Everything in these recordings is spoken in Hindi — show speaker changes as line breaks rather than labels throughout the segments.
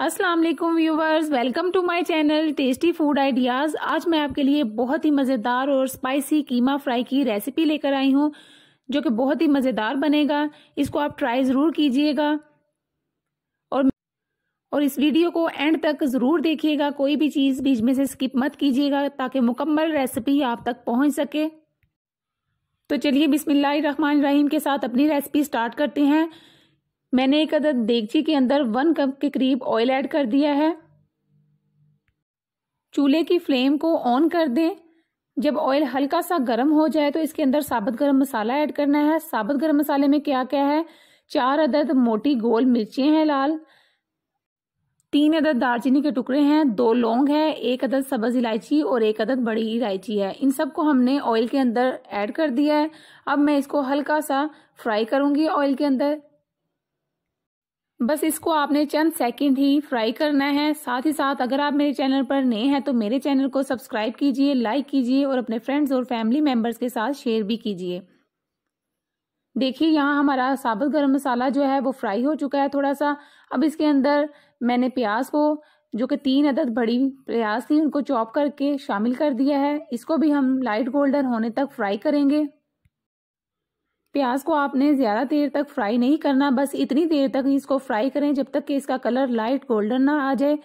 Aslam viewers welcome to my channel tasty food ideas आज मैं आपके लिए बहुत ही मज़ेदार और स्पाइसी कीमा फ्राई की रेसिपी लेकर आई हूँ जो कि बहुत ही मज़ेदार बनेगा इसको आप ट्राई ज़रूर कीजिएगा और और इस वीडियो को एंड तक ज़रूर देखिएगा कोई भी चीज़ बीच में से स्किप मत कीजिएगा ताकि मुकम्मल रेसिपी आप तक पहुँच सके तो चलिए बिसमिल्लर रहीम के साथ अपनी रेसिपी स्टार्ट करते हैं मैंने एक अदद देगची के अंदर वन कप के करीब ऑयल ऐड कर दिया है चूल्हे की फ्लेम को ऑन कर दें जब ऑयल हल्का सा गर्म हो जाए तो इसके अंदर साबुत गर्म मसाला ऐड करना है साबुत गर्म मसाले में क्या क्या है चार अदद मोटी गोल मिर्चें हैं लाल तीन अदद दालचीनी के टुकड़े हैं दो लौंग है एक अदद सब्ज इलायची और एक अदद बड़ी इलायची है इन सबको हमने ऑयल के अंदर ऐड कर दिया है अब मैं इसको हल्का सा फ्राई करूंगी ऑयल के अंदर बस इसको आपने चंद सेकंड ही फ्राई करना है साथ ही साथ अगर आप मेरे चैनल पर नए हैं तो मेरे चैनल को सब्सक्राइब कीजिए लाइक कीजिए और अपने फ्रेंड्स और फैमिली मेम्बर्स के साथ शेयर भी कीजिए देखिए यहाँ हमारा साबुत गरम मसाला जो है वो फ्राई हो चुका है थोड़ा सा अब इसके अंदर मैंने प्याज को जो कि तीन अदद बड़ी प्याज थी उनको चॉप करके शामिल कर दिया है इसको भी हम लाइट गोल्डन होने तक फ्राई करेंगे प्याज को आपने ज़्यादा देर तक फ्राई नहीं करना बस इतनी देर तक इसको फ्राई करें जब तक कि इसका कलर लाइट गोल्डन ना आ जाए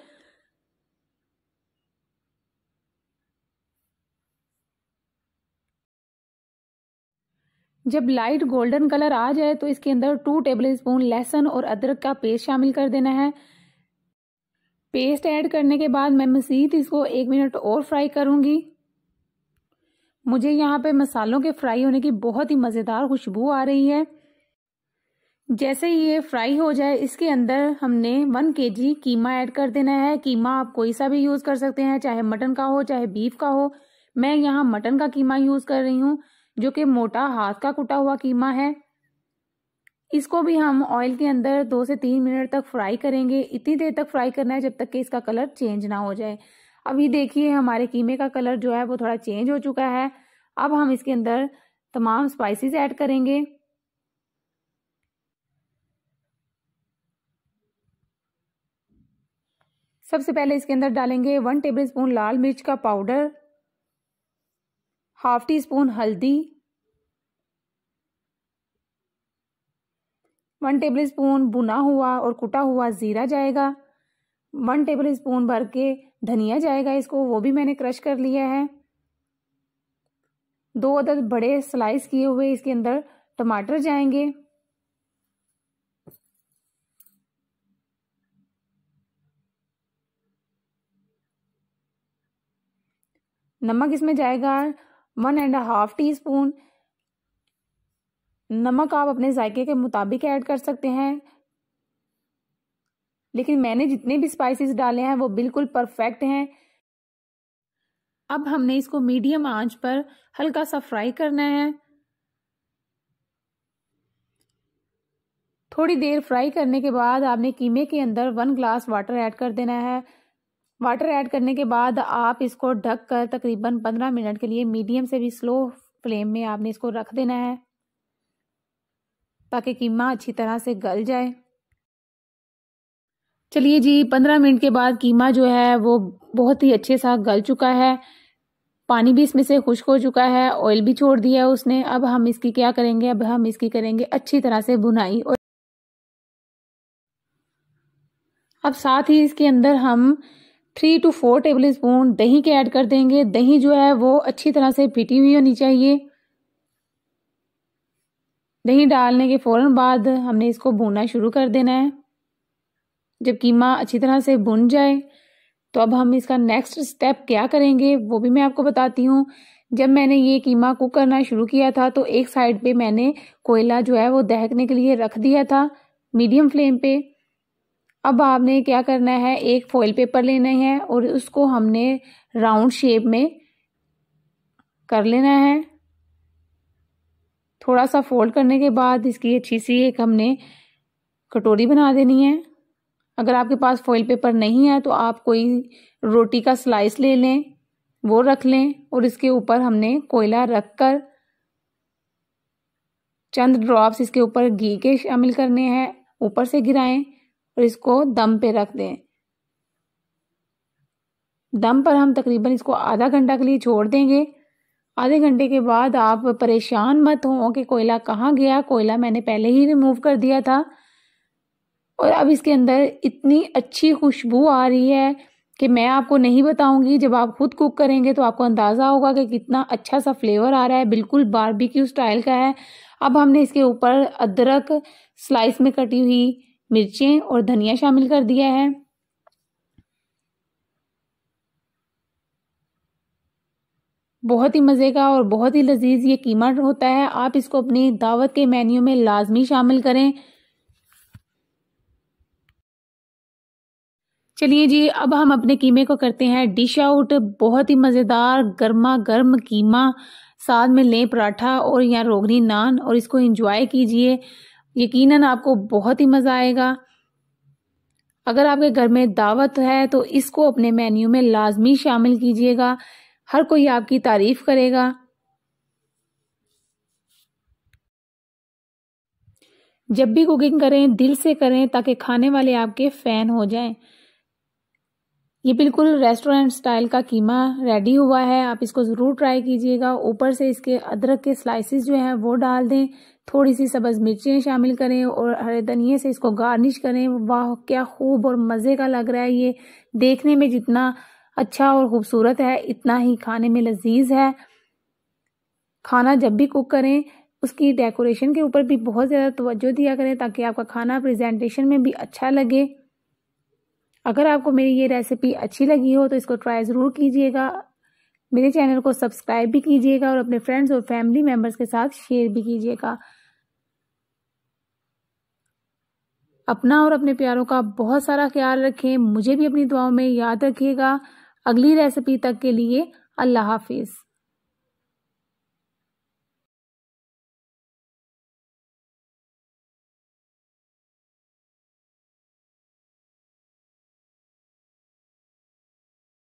जब लाइट गोल्डन कलर आ जाए तो इसके अंदर टू टेबल स्पून लहसुन और अदरक का पेस्ट शामिल कर देना है पेस्ट ऐड करने के बाद मैं मज़ीद इसको एक मिनट और फ्राई करूँगी मुझे यहाँ पे मसालों के फ्राई होने की बहुत ही मज़ेदार खुशबू आ रही है जैसे ही ये फ्राई हो जाए इसके अंदर हमने वन के जी कीमा ऐड कर देना है कीमा आप कोई सा भी यूज़ कर सकते हैं चाहे मटन का हो चाहे बीफ का हो मैं यहाँ मटन का कीमा यूज़ कर रही हूँ जो कि मोटा हाथ का कुटा हुआ कीमा है इसको भी हम ऑयल के अंदर दो से तीन मिनट तक फ्राई करेंगे इतनी देर तक फ्राई करना है जब तक कि इसका कलर चेंज ना हो जाए अभी देखिए हमारे कीमे का कलर जो है वो थोड़ा चेंज हो चुका है अब हम इसके अंदर तमाम स्पाइसेस ऐड करेंगे सबसे पहले इसके अंदर डालेंगे वन टेबल स्पून लाल मिर्च का पाउडर हाफ टी स्पून हल्दी वन टेबल स्पून हुआ और कुटा हुआ ज़ीरा जाएगा वन टेबल स्पून भर के धनिया जाएगा इसको वो भी मैंने क्रश कर लिया है दो अदद बड़े स्लाइस किए हुए इसके अंदर टमाटर जाएंगे नमक इसमें जाएगा one and half teaspoon नमक आप अपने जायके के मुताबिक ऐड कर सकते हैं लेकिन मैंने जितने भी स्पाइसेस डाले हैं वो बिल्कुल परफेक्ट हैं अब हमने इसको मीडियम आंच पर हल्का सा फ्राई करना है थोड़ी देर फ्राई करने के बाद आपने कीमे के अंदर वन ग्लास वाटर ऐड कर देना है वाटर ऐड करने के बाद आप इसको ढक कर तकरीबन पंद्रह मिनट के लिए मीडियम से भी स्लो फ्लेम में आपने इसको रख देना है ताकि कीमा अच्छी तरह से गल जाए चलिए जी पंद्रह मिनट के बाद कीमा जो है वो बहुत ही अच्छे सा गल चुका है पानी भी इसमें से खुश्क हो चुका है ऑयल भी छोड़ दिया है उसने अब हम इसकी क्या करेंगे अब हम इसकी करेंगे अच्छी तरह से बुनाई और अब साथ ही इसके अंदर हम three to four tablespoon दही के ऐड कर देंगे दही जो है वो अच्छी तरह से पिटी हुई होनी चाहिए दही डालने के फ़ौरन बाद हमने इसको भूनना शुरू कर देना है जब कीमा अच्छी तरह से बुन जाए तो अब हम इसका नेक्स्ट स्टेप क्या करेंगे वो भी मैं आपको बताती हूँ जब मैंने ये कीमा कुक करना शुरू किया था तो एक साइड पे मैंने कोयला जो है वो दहकने के लिए रख दिया था मीडियम फ्लेम पे अब आपने क्या करना है एक फॉइल पेपर लेना है और उसको हमने राउंड शेप में कर लेना है थोड़ा सा फोल्ड करने के बाद इसकी अच्छी सी एक हमने कटोरी बना देनी है अगर आपके पास फॉइल पेपर नहीं है तो आप कोई रोटी का स्लाइस ले लें वो रख लें और इसके ऊपर हमने कोयला रख कर चंद ड्रॉप्स इसके ऊपर घी के शामिल करने हैं ऊपर से गिराएं और इसको दम पे रख दें दम पर हम तकरीबन इसको आधा घंटा के लिए छोड़ देंगे आधे घंटे के बाद आप परेशान मत हों कि कोयला कहाँ गया कोयला मैंने पहले ही रिमूव कर दिया था और अब इसके अंदर इतनी अच्छी खुशबू आ रही है कि मैं आपको नहीं बताऊंगी जब आप खुद कुक करेंगे तो आपको अंदाज़ा होगा कि कितना अच्छा सा फ्लेवर आ रहा है बिल्कुल बारबेक्यू स्टाइल का है अब हमने इसके ऊपर अदरक स्लाइस में कटी हुई मिर्चें और धनिया शामिल कर दिया है बहुत ही मज़े का और बहुत ही लजीज ये कीमा होता है आप इसको अपनी दावत के मेन्यू में लाजमी शामिल करें चलिए जी अब हम अपने कीमे को करते हैं डिश आउट बहुत ही मज़ेदार गर्मा गर्म कीमा साथ में लें पराठा और या रोगनी नान और इसको इंजॉय कीजिए यकीनन आपको बहुत ही मज़ा आएगा अगर आपके घर में दावत है तो इसको अपने मेन्यू में लाजमी शामिल कीजिएगा हर कोई आपकी तारीफ़ करेगा जब भी कुकिंग करें दिल से करें ताकि खाने वाले आपके फ़ैन हो जाएं ये बिल्कुल रेस्टोरेंट स्टाइल का कीमा रेडी हुआ है आप इसको ज़रूर ट्राई कीजिएगा ऊपर से इसके अदरक के स्लाइसेस जो हैं वो डाल दें थोड़ी सी सब्ज़ मिर्चें शामिल करें और हरे धनिए से इसको गार्निश करें वाह क्या खूब और मज़े का लग रहा है ये देखने में जितना अच्छा और ख़ूबसूरत है इतना ही खाने में लजीज है खाना जब भी कुक करें उसकी डेकोरेशन के ऊपर भी बहुत ज़्यादा तवज्जो दिया करें ताकि आपका खाना प्रेजेंटेशन में भी अच्छा लगे अगर आपको मेरी ये रेसिपी अच्छी लगी हो तो इसको ट्राई ज़रूर कीजिएगा मेरे चैनल को सब्सक्राइब भी कीजिएगा और अपने फ्रेंड्स और फैमिली मेम्बर्स के साथ शेयर भी कीजिएगा अपना और अपने प्यारों का बहुत सारा ख्याल रखें मुझे भी अपनी दुआओं में याद रखिएगा अगली रेसिपी तक के लिए अल्लाह हाफिज़